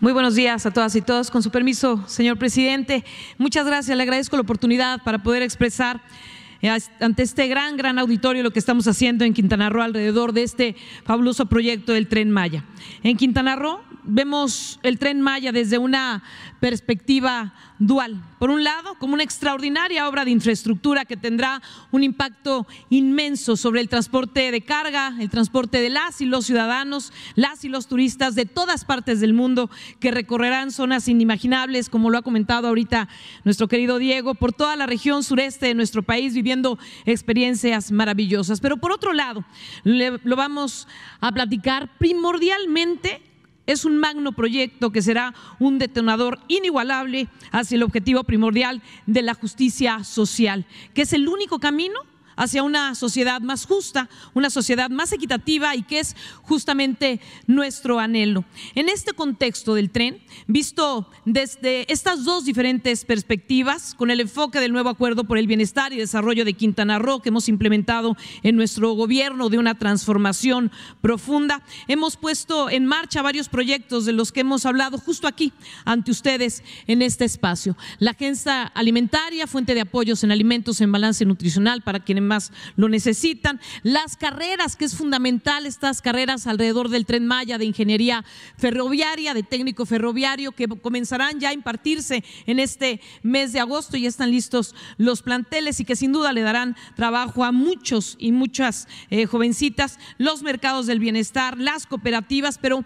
Muy buenos días a todas y todos. Con su permiso, señor presidente, muchas gracias. Le agradezco la oportunidad para poder expresar eh, ante este gran, gran auditorio lo que estamos haciendo en Quintana Roo alrededor de este fabuloso proyecto del tren Maya. En Quintana Roo vemos el tren Maya desde una perspectiva dual. Por un lado, como una extraordinaria obra de infraestructura que tendrá un impacto inmenso sobre el transporte de carga, el transporte de las y los ciudadanos, las y los turistas de todas partes del mundo que recorrerán zonas inimaginables, como lo ha comentado ahorita nuestro querido Diego, por toda la región sureste de nuestro país viviendo experiencias maravillosas. Pero por otro lado, lo vamos a platicar primordialmente es un magno proyecto que será un detonador inigualable hacia el objetivo primordial de la justicia social, que es el único camino hacia una sociedad más justa, una sociedad más equitativa y que es justamente nuestro anhelo. En este contexto del tren, visto desde estas dos diferentes perspectivas, con el enfoque del nuevo acuerdo por el bienestar y desarrollo de Quintana Roo que hemos implementado en nuestro gobierno de una transformación profunda, hemos puesto en marcha varios proyectos de los que hemos hablado justo aquí ante ustedes en este espacio. La agencia alimentaria, fuente de apoyos en alimentos en balance nutricional para quienes más lo necesitan. Las carreras, que es fundamental, estas carreras alrededor del tren Maya de ingeniería ferroviaria, de técnico ferroviario, que comenzarán ya a impartirse en este mes de agosto y están listos los planteles y que sin duda le darán trabajo a muchos y muchas eh, jovencitas, los mercados del bienestar, las cooperativas, pero...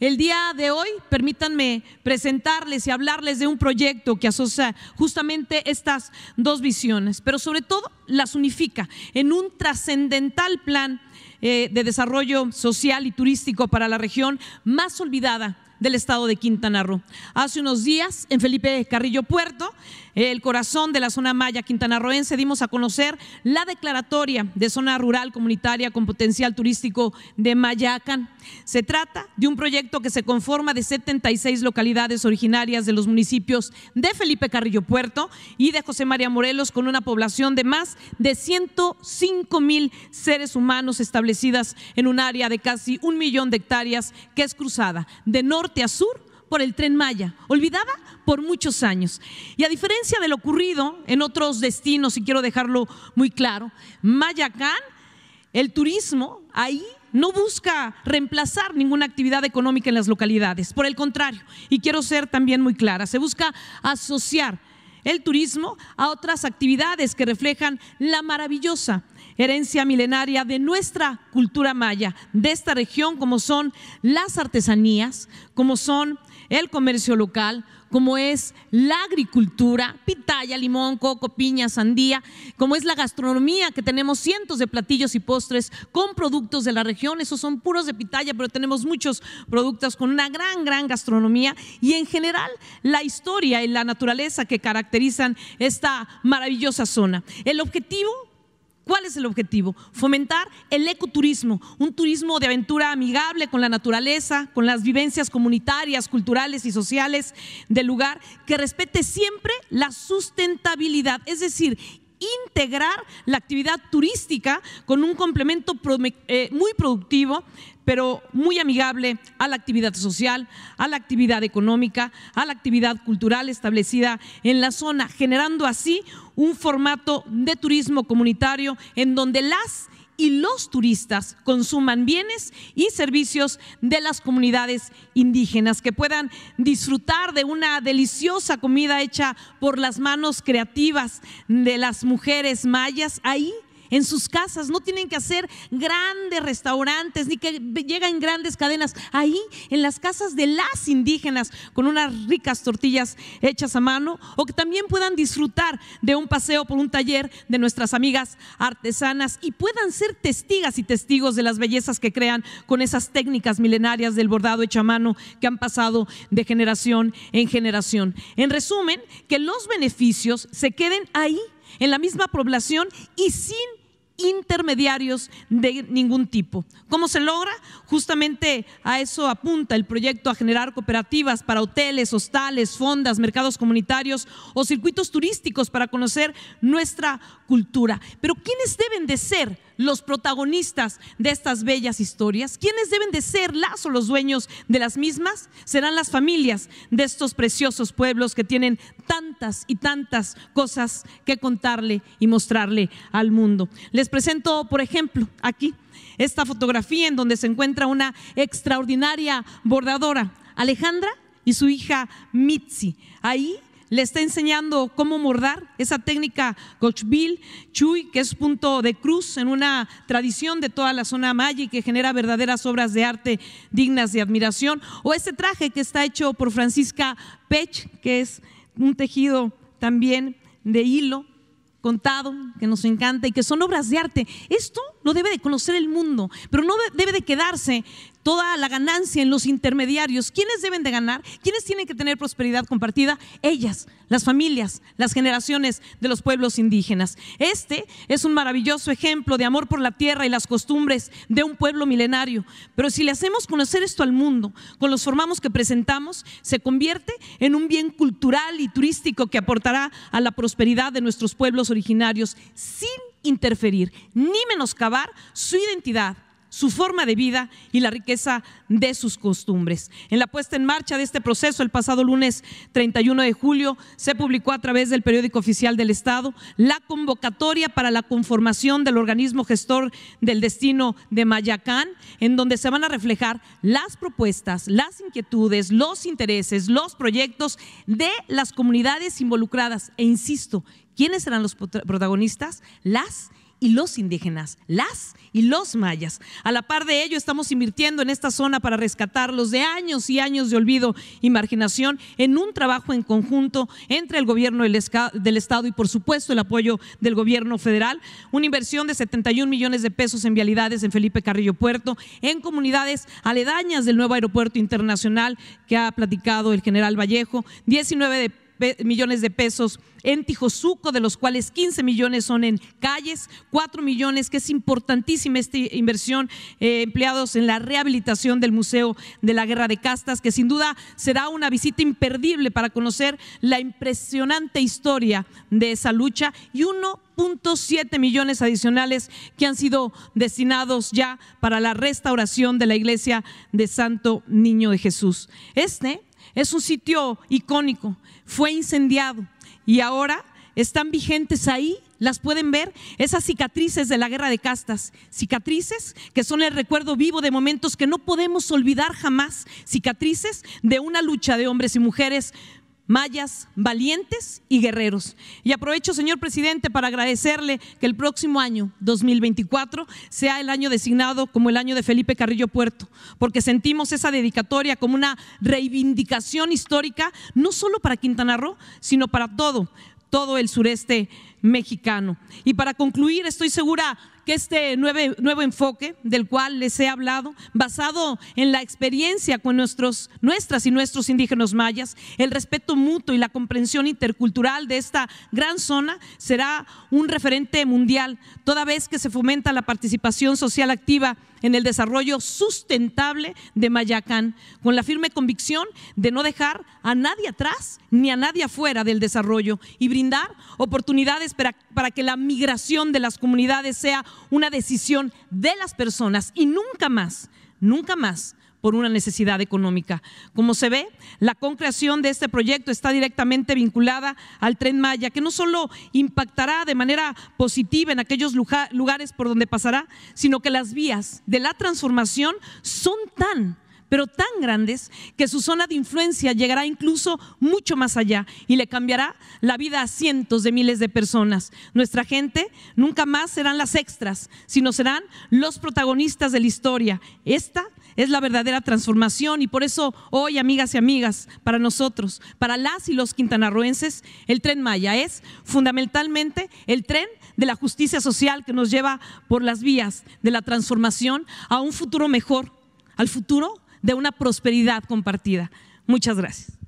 El día de hoy, permítanme presentarles y hablarles de un proyecto que asocia justamente estas dos visiones, pero sobre todo las unifica en un trascendental plan eh, de desarrollo social y turístico para la región más olvidada del estado de Quintana Roo. Hace unos días, en Felipe Carrillo Puerto, el corazón de la zona maya quintanarroense, dimos a conocer la declaratoria de zona rural comunitaria con potencial turístico de Mayacán. Se trata de un proyecto que se conforma de 76 localidades originarias de los municipios de Felipe Carrillo Puerto y de José María Morelos, con una población de más de 105 mil seres humanos establecidas en un área de casi un millón de hectáreas que es cruzada de norte a sur por el tren Maya, olvidada por muchos años. Y a diferencia de lo ocurrido en otros destinos, y quiero dejarlo muy claro, Mayacán, el turismo ahí no busca reemplazar ninguna actividad económica en las localidades, por el contrario, y quiero ser también muy clara, se busca asociar el turismo a otras actividades que reflejan la maravillosa herencia milenaria de nuestra cultura maya, de esta región, como son las artesanías, como son el comercio local, como es la agricultura, pitaya, limón, coco, piña, sandía, como es la gastronomía, que tenemos cientos de platillos y postres con productos de la región, esos son puros de pitaya, pero tenemos muchos productos con una gran, gran gastronomía y en general la historia y la naturaleza que caracterizan esta maravillosa zona. El objetivo ¿Cuál es el objetivo? Fomentar el ecoturismo, un turismo de aventura amigable con la naturaleza, con las vivencias comunitarias, culturales y sociales del lugar, que respete siempre la sustentabilidad, es decir, integrar la actividad turística con un complemento eh, muy productivo, pero muy amigable a la actividad social, a la actividad económica, a la actividad cultural establecida en la zona, generando así un formato de turismo comunitario en donde las y los turistas consuman bienes y servicios de las comunidades indígenas, que puedan disfrutar de una deliciosa comida hecha por las manos creativas de las mujeres mayas ahí en sus casas, no tienen que hacer grandes restaurantes ni que lleguen grandes cadenas. Ahí, en las casas de las indígenas, con unas ricas tortillas hechas a mano, o que también puedan disfrutar de un paseo por un taller de nuestras amigas artesanas y puedan ser testigas y testigos de las bellezas que crean con esas técnicas milenarias del bordado hecho a mano que han pasado de generación en generación. En resumen, que los beneficios se queden ahí en la misma población y sin intermediarios de ningún tipo. ¿Cómo se logra? Justamente a eso apunta el proyecto a generar cooperativas para hoteles, hostales, fondas, mercados comunitarios o circuitos turísticos para conocer nuestra cultura. Pero ¿quiénes deben de ser? los protagonistas de estas bellas historias? quienes deben de ser las o los dueños de las mismas? Serán las familias de estos preciosos pueblos que tienen tantas y tantas cosas que contarle y mostrarle al mundo. Les presento, por ejemplo, aquí esta fotografía en donde se encuentra una extraordinaria bordadora, Alejandra y su hija Mitzi. Ahí le está enseñando cómo mordar, esa técnica Bill Chuy, que es punto de cruz en una tradición de toda la zona maya y que genera verdaderas obras de arte dignas de admiración, o ese traje que está hecho por Francisca Pech, que es un tejido también de hilo contado, que nos encanta y que son obras de arte. Esto lo debe de conocer el mundo, pero no debe de quedarse toda la ganancia en los intermediarios. ¿Quiénes deben de ganar? ¿Quiénes tienen que tener prosperidad compartida? Ellas, las familias, las generaciones de los pueblos indígenas. Este es un maravilloso ejemplo de amor por la tierra y las costumbres de un pueblo milenario. Pero si le hacemos conocer esto al mundo, con los formamos que presentamos, se convierte en un bien cultural y turístico que aportará a la prosperidad de nuestros pueblos originarios sin interferir ni menoscabar su identidad su forma de vida y la riqueza de sus costumbres. En la puesta en marcha de este proceso, el pasado lunes 31 de julio, se publicó a través del periódico oficial del Estado la convocatoria para la conformación del organismo gestor del destino de Mayacán, en donde se van a reflejar las propuestas, las inquietudes, los intereses, los proyectos de las comunidades involucradas. E insisto, ¿quiénes serán los protagonistas? Las y los indígenas, las y los mayas. A la par de ello, estamos invirtiendo en esta zona para rescatarlos de años y años de olvido y marginación en un trabajo en conjunto entre el gobierno del Estado y, por supuesto, el apoyo del gobierno federal. Una inversión de 71 millones de pesos en vialidades en Felipe Carrillo Puerto, en comunidades aledañas del nuevo aeropuerto internacional que ha platicado el general Vallejo, 19 de millones de pesos en Tijosuco, de los cuales 15 millones son en calles, 4 millones, que es importantísima esta inversión, eh, empleados en la rehabilitación del Museo de la Guerra de Castas, que sin duda será una visita imperdible para conocer la impresionante historia de esa lucha y 1.7 millones adicionales que han sido destinados ya para la restauración de la iglesia de Santo Niño de Jesús. Este es un sitio icónico, fue incendiado y ahora están vigentes ahí, las pueden ver, esas cicatrices de la guerra de castas, cicatrices que son el recuerdo vivo de momentos que no podemos olvidar jamás, cicatrices de una lucha de hombres y mujeres mayas valientes y guerreros. Y aprovecho, señor presidente, para agradecerle que el próximo año, 2024, sea el año designado como el año de Felipe Carrillo Puerto, porque sentimos esa dedicatoria como una reivindicación histórica, no solo para Quintana Roo, sino para todo, todo el sureste mexicano. Y para concluir, estoy segura que este nuevo, nuevo, enfoque del cual les he hablado, basado en la experiencia con nuestros, nuestras y nuestros indígenas mayas, el respeto mutuo y la comprensión intercultural de esta gran zona, será un referente mundial, toda vez que se fomenta la participación social activa en el desarrollo sustentable de Mayacán, con la firme convicción de no dejar a nadie atrás ni a nadie afuera del desarrollo y brindar oportunidades para, que la migración de las comunidades sea una decisión de las personas y nunca más, nunca más por una necesidad económica. Como se ve, la concreción de este proyecto está directamente vinculada al tren Maya, que no solo impactará de manera positiva en aquellos lugares por donde pasará, sino que las vías de la transformación son tan pero tan grandes que su zona de influencia llegará incluso mucho más allá y le cambiará la vida a cientos de miles de personas. Nuestra gente nunca más serán las extras, sino serán los protagonistas de la historia. Esta es la verdadera transformación y por eso hoy, amigas y amigas, para nosotros, para las y los quintanarroenses, el tren Maya es fundamentalmente el tren de la justicia social que nos lleva por las vías de la transformación a un futuro mejor, al futuro de una prosperidad compartida. Muchas gracias.